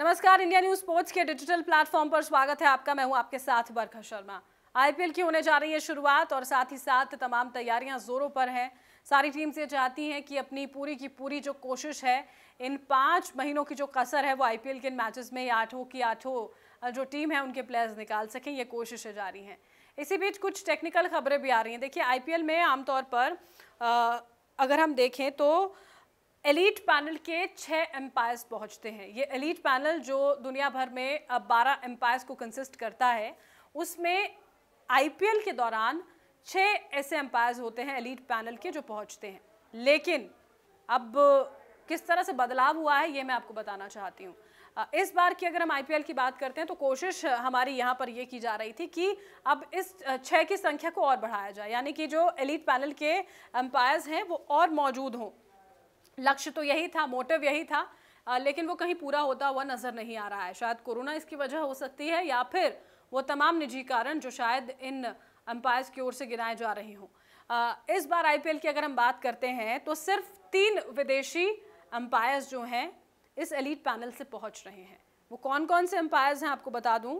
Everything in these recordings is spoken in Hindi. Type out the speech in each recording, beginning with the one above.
नमस्कार इंडिया न्यूज स्पोर्ट्स के डिजिटल प्लेटफॉर्म पर स्वागत है आपका मैं हूं आपके साथ बरखा शर्मा आईपीएल की होने जा रही है शुरुआत और साथ ही साथ तमाम तैयारियां जोरों पर हैं सारी टीम्स ये चाहती हैं कि अपनी पूरी की पूरी जो कोशिश है इन पाँच महीनों की जो कसर है वो आईपीएल के इन मैचेस में आठों की आठों जो टीम है उनके प्लेयर्स निकाल सकें ये कोशिशें जारी हैं इसी बीच कुछ टेक्निकल खबरें भी आ रही हैं देखिए आईपीएल में आमतौर पर आ, अगर हम देखें तो एलिट पैनल के छः एम्पायर्स पहुंचते हैं ये एलिट पैनल जो दुनिया भर में अब बारह एम्पायर्स को कंसिस्ट करता है उसमें आईपीएल के दौरान छः ऐसे एम्पायर्स होते हैं एलिट पैनल के जो पहुंचते हैं लेकिन अब किस तरह से बदलाव हुआ है ये मैं आपको बताना चाहती हूँ इस बार की अगर हम आईपीएल की बात करते हैं तो कोशिश हमारी यहाँ पर ये की जा रही थी कि अब इस छः की संख्या को और बढ़ाया जाए यानी कि जो एलिट पैनल के एम्पायर्स हैं वो और मौजूद हों लक्ष्य तो यही था मोटिव यही था लेकिन वो कहीं पूरा होता हुआ नज़र नहीं आ रहा है शायद कोरोना इसकी वजह हो सकती है या फिर वो तमाम निजी कारण जो शायद इन अंपायर्स की ओर से गिनाए जा रहे हों इस बार आईपीएल की अगर हम बात करते हैं तो सिर्फ तीन विदेशी अंपायर्स जो हैं इस एलिट पैनल से पहुंच रहे हैं वो कौन कौन से अंपायर्स हैं आपको बता दूं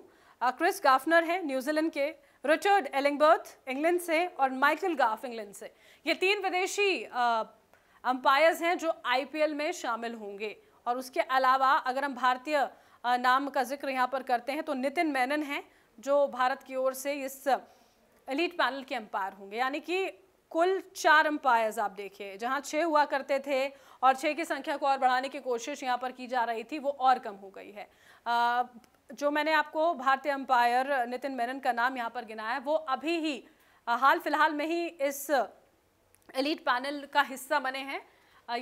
क्रिस गाफनर हैं न्यूजीलैंड के रिचर्ड एलिंगबर्थ इंग्लैंड से और माइकल गाफ इंग्लैंड से ये तीन विदेशी अंपायर्स हैं जो आईपीएल में शामिल होंगे और उसके अलावा अगर हम भारतीय नाम का जिक्र यहाँ पर करते हैं तो नितिन मैनन हैं जो भारत की ओर से इस एलिट पैनल के अंपायर होंगे यानी कि कुल चार अंपायर्स आप देखिए जहाँ छः हुआ करते थे और छः की संख्या को और बढ़ाने की कोशिश यहाँ पर की जा रही थी वो और कम हो गई है आ, जो मैंने आपको भारतीय अंपायर नितिन मेनन का नाम यहाँ पर गिनाया है वो अभी ही हाल फिलहाल में ही इस एलिट पैनल का हिस्सा बने हैं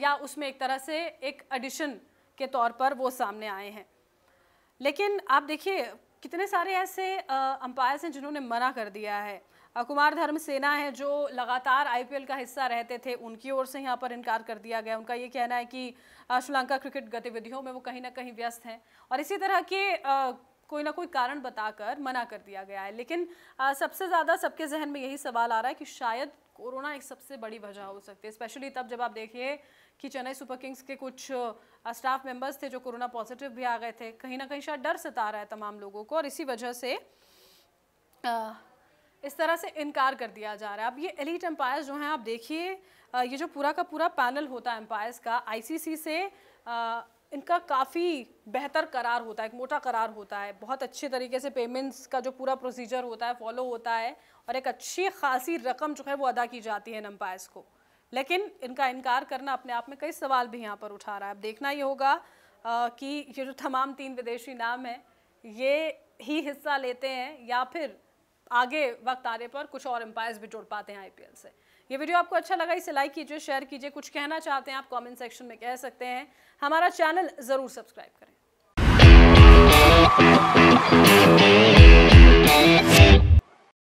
या उसमें एक तरह से एक एडिशन के तौर पर वो सामने आए हैं लेकिन आप देखिए कितने सारे ऐसे अंपायर्स हैं जिन्होंने मना कर दिया है कुमार धर्म सेना है जो लगातार आईपीएल का हिस्सा रहते थे उनकी ओर से यहाँ पर इनकार कर दिया गया उनका ये कहना है कि श्रीलंका क्रिकेट गतिविधियों में वो कहीं ना कहीं व्यस्त हैं और इसी तरह के कोई ना कोई कारण बताकर मना कर दिया गया है लेकिन सबसे ज़्यादा सबके जहन में यही सवाल आ रहा है कि शायद कोरोना एक सबसे बड़ी वजह हो सकती है स्पेशली तब जब आप देखिए कि चेन्नई सुपर किंग्स के कुछ स्टाफ मेंबर्स थे जो कोरोना पॉजिटिव भी आ गए थे कहीं ना कहीं शायद डर सता रहा है तमाम लोगों को और इसी वजह से इस तरह से इनकार कर दिया जा रहा है अब ये एलिट एम्पायर्स जो हैं आप देखिए ये जो पूरा का पूरा पैनल होता है एम्पायर्स का आईसीसी से आ, इनका काफ़ी बेहतर करार होता है एक मोटा करार होता है बहुत अच्छे तरीके से पेमेंट्स का जो पूरा प्रोसीजर होता है फॉलो होता है और एक अच्छी खासी रकम जो है वो अदा की जाती है इन अम्पायर्स को लेकिन इनका इनकार करना अपने आप में कई सवाल भी यहाँ पर उठा रहा है अब देखना ये होगा आ, कि ये जो तमाम तीन विदेशी नाम हैं ये ही हिस्सा लेते हैं या फिर आगे वक्त आने पर कुछ और एम्पायर्स भी जुड़ पाते हैं आई से ये वीडियो आपको अच्छा लगा इसे लाइक कीजिए शेयर कीजिए कुछ कहना चाहते हैं आप कॉमेंट सेक्शन में कह सकते हैं हमारा चैनल ज़रूर सब्सक्राइब करें